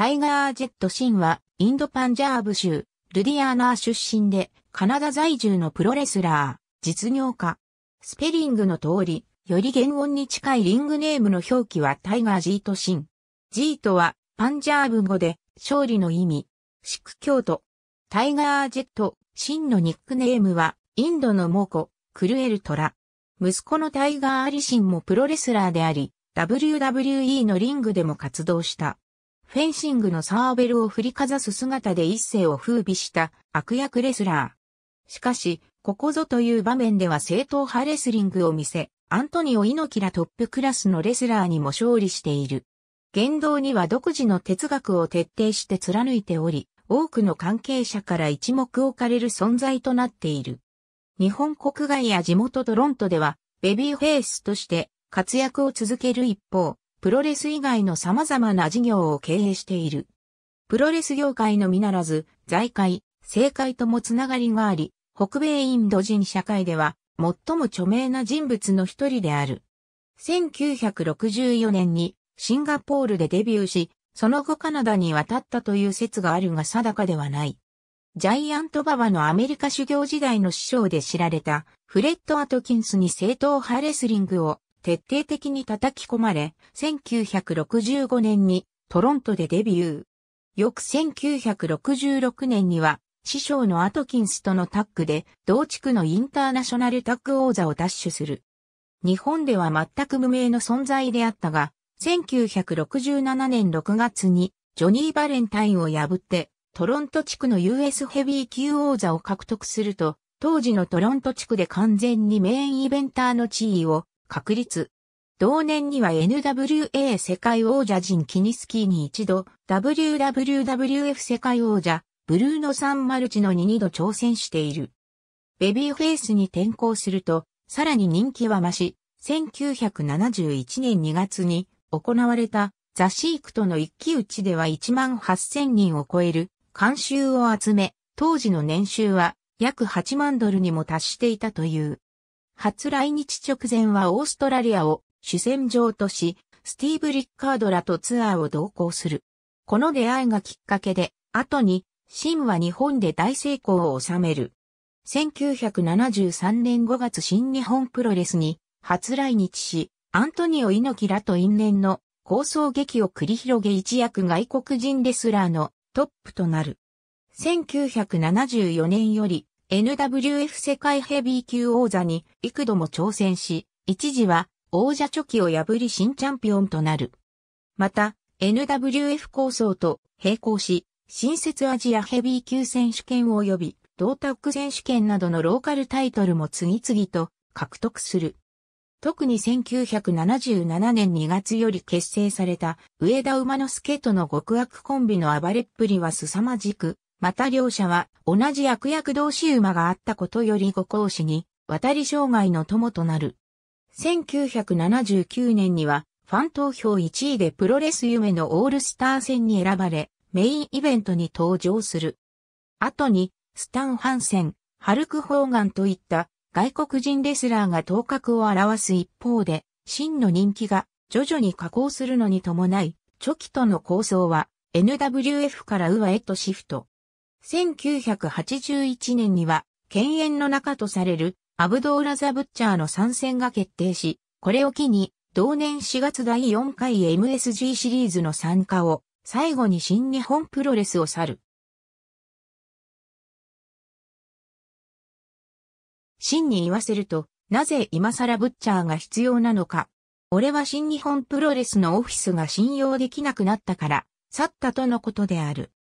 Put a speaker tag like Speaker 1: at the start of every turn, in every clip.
Speaker 1: タイガー・ジェット・シンは、インド・パンジャーブ州、ルディアーナー出身で、カナダ在住のプロレスラー、実業家。スペリングの通り、より原音に近いリングネームの表記はタイガー・ジート・シン。ジートは、パンジャーブ語で、勝利の意味、シク教徒。タイガー・ジェット・シンのニックネームは、インドの猛虎、クルエル・トラ。息子のタイガー・アリシンもプロレスラーであり、WWE のリングでも活動した。フェンシングのサーベルを振りかざす姿で一世を風靡した悪役レスラー。しかし、ここぞという場面では正統派レスリングを見せ、アントニオ猪木らトップクラスのレスラーにも勝利している。言動には独自の哲学を徹底して貫いており、多くの関係者から一目置かれる存在となっている。日本国外や地元トロントでは、ベビーフェイスとして活躍を続ける一方、プロレス以外の様々な事業を経営している。プロレス業界のみならず、財界、政界ともつながりがあり、北米インド人社会では、最も著名な人物の一人である。1964年にシンガポールでデビューし、その後カナダに渡ったという説があるが定かではない。ジャイアントババのアメリカ修行時代の師匠で知られたフレッド・アトキンスに正統派レスリングを徹底的に叩き込まれ、1965年にトロントでデビュー。翌1966年には、師匠のアトキンスとのタッグで、同地区のインターナショナルタッグ王座を奪取する。日本では全く無名の存在であったが、1967年6月に、ジョニー・バレンタインを破って、トロント地区の US ヘビー級王座を獲得すると、当時のトロント地区で完全にメインイベンターの地位を確立。同年には NWA 世界王者ジン・キニスキーに一度、WWWF 世界王者、ブルーノ・サン・マルチのに2度挑戦している。ベビーフェイスに転向すると、さらに人気は増し、1971年2月に行われたザ・シークとの一騎打ちでは1万8000人を超える監修を集め、当時の年収は約8万ドルにも達していたという。初来日直前はオーストラリアを主戦場とし、スティーブ・リッカードらとツアーを同行する。この出会いがきっかけで、後に、シンは日本で大成功を収める。1973年5月新日本プロレスに初来日し、アントニオ猪木らと因縁の構想劇を繰り広げ一躍外国人レスラーのトップとなる。1974年より NWF 世界ヘビー級王座に幾度も挑戦し、一時は王者チョキを破り新チャンピオンとなる。また、NWF 構想と並行し、新設アジアヘビー級選手権及び、同タッグ選手権などのローカルタイトルも次々と獲得する。特に1977年2月より結成された上田馬之助との極悪コンビの暴れっぷりは凄まじく、また両者は同じ悪役同士馬があったことよりご講師に渡り障害の友となる。1979年にはファン投票1位でプロレス夢のオールスター戦に選ばれメインイベントに登場する。後にスタン・ハンセン、ハルク・ホーガンといった外国人レスラーが頭角を表す一方で真の人気が徐々に下降するのに伴い、チョキとの構想は NWF からウワへとシフト。1981年には、犬猿の仲とされるアブドーラ・ザ・ブッチャーの参戦が決定し、これを機に、同年4月第4回 MSG シリーズの参加を、最後に新日本プロレスを去る。真に言わせると、なぜ今更ブッチャーが必要なのか。俺は新日本プロレスのオフィスが信用できなくなったから、去ったとのことである。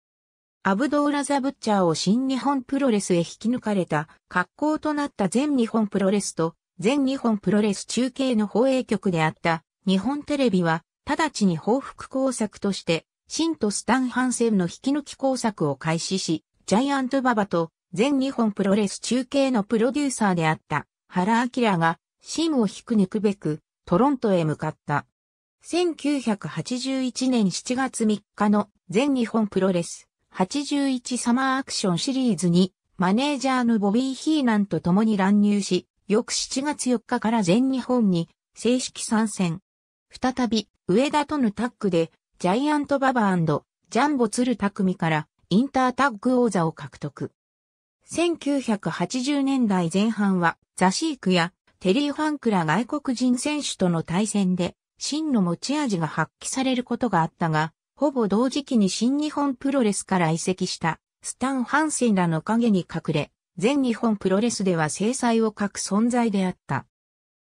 Speaker 1: アブドーラ・ザ・ブッチャーを新日本プロレスへ引き抜かれた格好となった全日本プロレスと全日本プロレス中継の放映局であった日本テレビは直ちに報復工作として新とスタン・ハンセンの引き抜き工作を開始しジャイアント・ババと全日本プロレス中継のプロデューサーであった原明がシンを引く抜くべくトロントへ向かった。1981年7月3日の全日本プロレス81サマーアクションシリーズにマネージャーのボビー・ヒーナンと共に乱入し、翌7月4日から全日本に正式参戦。再び、上田とのタッグで、ジャイアントババジャンボ鶴匠からインタータッグ王座を獲得。1980年代前半は、ザシークやテリー・ファンクら外国人選手との対戦で、真の持ち味が発揮されることがあったが、ほぼ同時期に新日本プロレスから移籍したスタン・ハンセンらの影に隠れ、全日本プロレスでは制裁を欠く存在であった。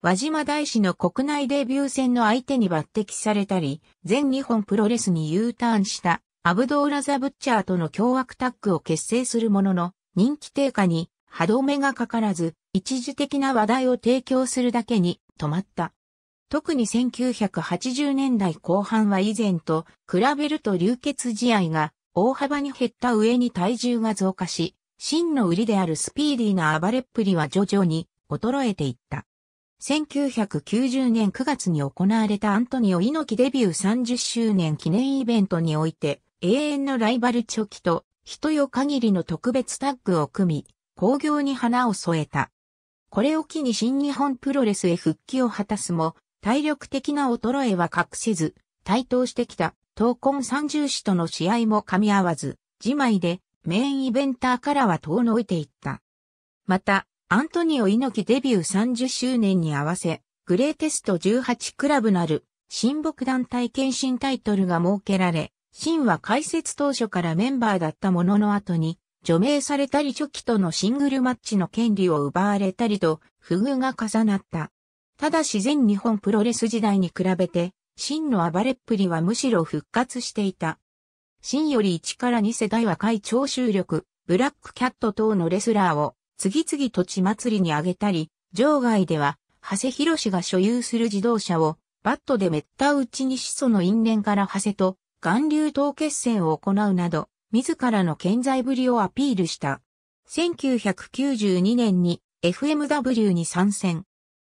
Speaker 1: 和島大師の国内デビュー戦の相手に抜擢されたり、全日本プロレスに U ターンしたアブドーラ・ザ・ブッチャーとの凶悪タッグを結成するものの、人気低下に歯止めがかからず、一時的な話題を提供するだけに止まった。特に1980年代後半は以前と比べると流血試合が大幅に減った上に体重が増加し、真の売りであるスピーディーな暴れっぷりは徐々に衰えていった。1990年9月に行われたアントニオ猪木デビュー30周年記念イベントにおいて、永遠のライバルチョキと、人よ限りの特別タッグを組み、興行に花を添えた。これを機に新日本プロレスへ復帰を果たすも、体力的な衰えは隠せず、台頭してきた闘魂三重士との試合も噛み合わず、自前でメインイベンターからは遠のいていった。また、アントニオ猪木デビュー30周年に合わせ、グレーテスト18クラブなる新木団体検診タイトルが設けられ、ンは解説当初からメンバーだったものの後に、除名されたり初期とのシングルマッチの権利を奪われたりと、不遇が重なった。ただし全日本プロレス時代に比べて、真の暴れっぷりはむしろ復活していた。真より1から2世代若い聴衆力、ブラックキャット等のレスラーを次々と地祭りに挙げたり、場外では、長谷博士が所有する自動車をバットでめった打ちに始祖の因縁から長谷と岩流等決戦を行うなど、自らの健在ぶりをアピールした。1992年に FMW に参戦。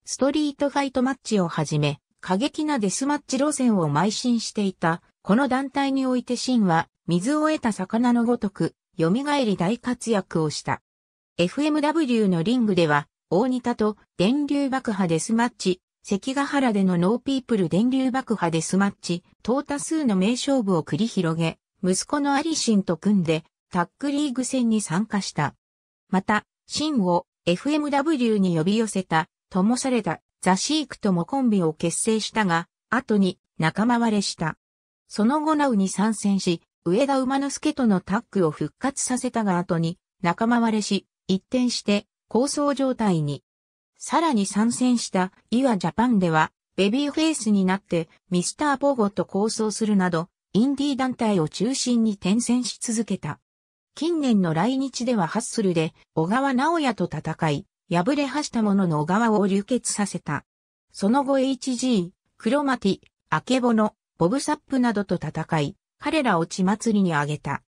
Speaker 1: ストリートファイトマッチをはじめ、過激なデスマッチ路線を邁進していた、この団体においてシンは、水を得た魚のごとく、蘇り大活躍をした。FMW のリングでは、大仁田と電流爆破デスマッチ、関ヶ原でのノーピープル電流爆破デスマッチ、等多数の名勝負を繰り広げ、息子のアリシンと組んで、タックリーグ戦に参加した。また、シンを FMW に呼び寄せたともされたザシークともコンビを結成したが、後に仲間割れした。その後ナウに参戦し、上田馬之助とのタッグを復活させたが後に仲間割れし、一転して構想状態に。さらに参戦したイワジャパンでは、ベビーフェイスになってミスターポゴと構想するなど、インディー団体を中心に転戦し続けた。近年の来日ではハッスルで小川直也と戦い、破れはした者の小川を流血させた。その後 HG、クロマティ、アケボノ、ボブサップなどと戦い、彼らを血祭りに挙げた。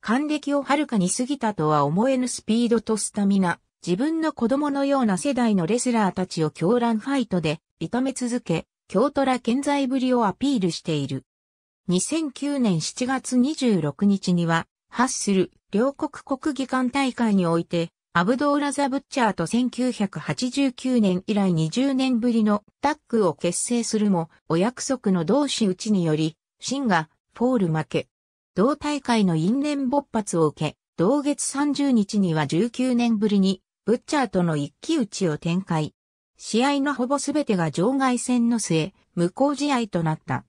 Speaker 1: 還暦を遥かに過ぎたとは思えぬスピードとスタミナ、自分の子供のような世代のレスラーたちを狂乱ファイトで痛め続け、京都ら健在ぶりをアピールしている。2009年7月26日には、ハッスル、両国国技館大会において、アブドーラ・ザ・ブッチャーと1989年以来20年ぶりのタッグを結成するも、お約束の同志打ちにより、シンが、フォール負け。同大会の因縁勃発を受け、同月30日には19年ぶりに、ブッチャーとの一騎打ちを展開。試合のほぼすべてが場外戦の末、無効試合となった。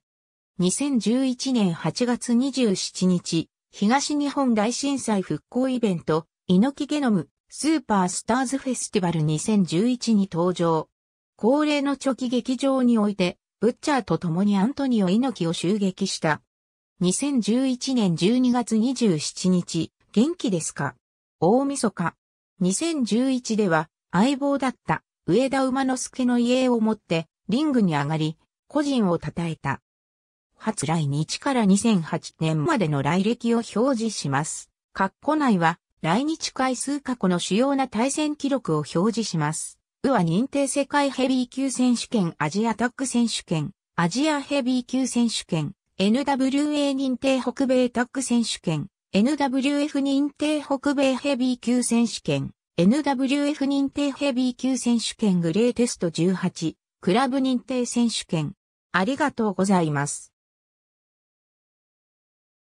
Speaker 1: 2011年8月27日、東日本大震災復興イベント、猪木ゲノムスーパースターズフェスティバル2011に登場。恒例のチョキ劇場において、ブッチャーと共にアントニオ猪木を襲撃した。2011年12月27日、元気ですか大晦日。2011では、相棒だった上田馬之助の家を持って、リングに上がり、個人を称えた。初来日から2008年までの来歴を表示します。括弧内は、来日回数過去の主要な対戦記録を表示します。ウは認定世界ヘビー級選手権、アジアタッグ選手権、アジアヘビー級選手権、NWA 認定北米タッグ選手権、NWF 認定北米ヘビー級選手権、NWF 認定ヘビー級選手権グレーテスト18、クラブ認定選手権。ありがとうございます。